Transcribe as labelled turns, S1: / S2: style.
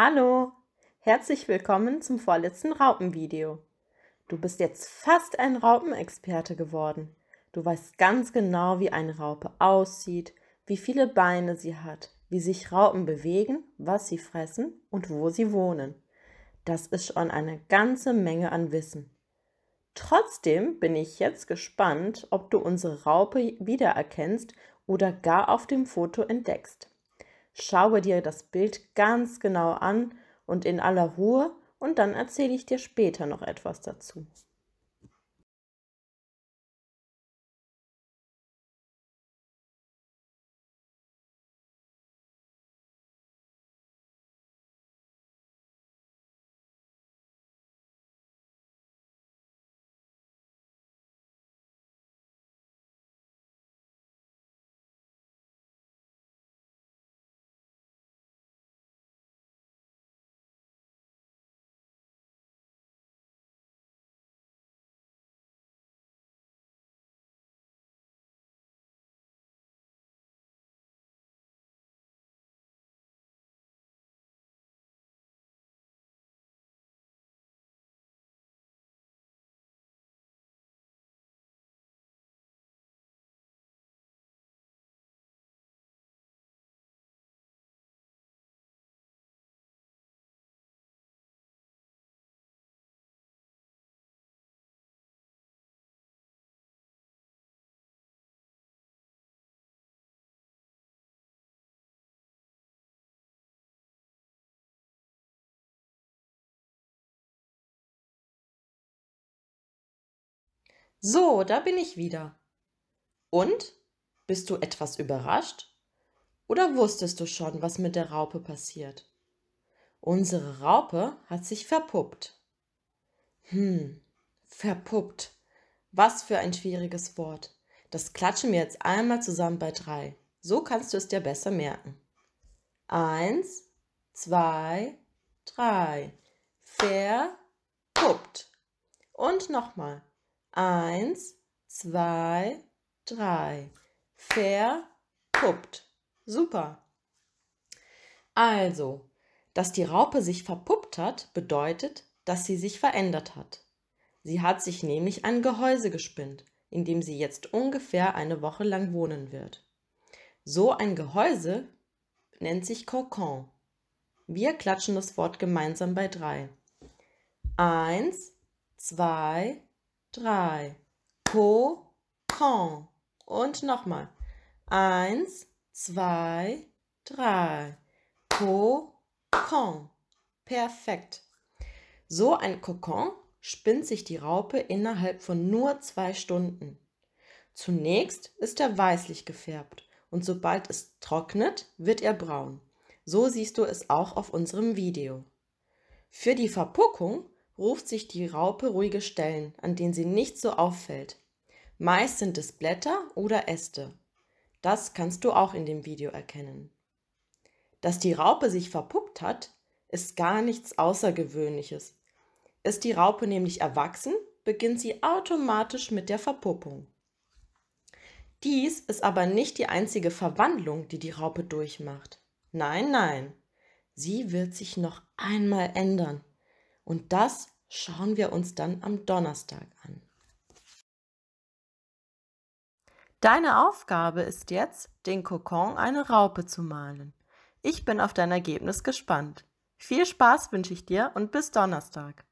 S1: Hallo, herzlich willkommen zum vorletzten Raupenvideo. Du bist jetzt fast ein Raupenexperte geworden. Du weißt ganz genau, wie eine Raupe aussieht, wie viele Beine sie hat, wie sich Raupen bewegen, was sie fressen und wo sie wohnen. Das ist schon eine ganze Menge an Wissen. Trotzdem bin ich jetzt gespannt, ob du unsere Raupe wiedererkennst oder gar auf dem Foto entdeckst. Schaue dir das Bild ganz genau an und in aller Ruhe und dann erzähle ich dir später noch etwas dazu. So, da bin ich wieder. Und? Bist du etwas überrascht? Oder wusstest du schon, was mit der Raupe passiert? Unsere Raupe hat sich verpuppt. Hm, verpuppt. Was für ein schwieriges Wort. Das klatschen wir jetzt einmal zusammen bei drei. So kannst du es dir besser merken. Eins, zwei, drei. Verpuppt. Und nochmal. Eins, zwei, drei. Verpuppt. Super. Also, dass die Raupe sich verpuppt hat, bedeutet, dass sie sich verändert hat. Sie hat sich nämlich ein Gehäuse gespinnt, in dem sie jetzt ungefähr eine Woche lang wohnen wird. So ein Gehäuse nennt sich Kokon. Wir klatschen das Wort gemeinsam bei drei. Eins, zwei, drei drei. Po, con. Und nochmal. Eins, zwei, drei. Po, con. Perfekt. So ein Kokon spinnt sich die Raupe innerhalb von nur zwei Stunden. Zunächst ist er weißlich gefärbt und sobald es trocknet, wird er braun. So siehst du es auch auf unserem Video. Für die Verpuckung ruft sich die Raupe ruhige Stellen, an denen sie nicht so auffällt. Meist sind es Blätter oder Äste. Das kannst du auch in dem Video erkennen. Dass die Raupe sich verpuppt hat, ist gar nichts Außergewöhnliches. Ist die Raupe nämlich erwachsen, beginnt sie automatisch mit der Verpuppung. Dies ist aber nicht die einzige Verwandlung, die die Raupe durchmacht. Nein, nein, sie wird sich noch einmal ändern. Und das schauen wir uns dann am Donnerstag an. Deine Aufgabe ist jetzt, den Kokon eine Raupe zu malen. Ich bin auf dein Ergebnis gespannt. Viel Spaß wünsche ich dir und bis Donnerstag.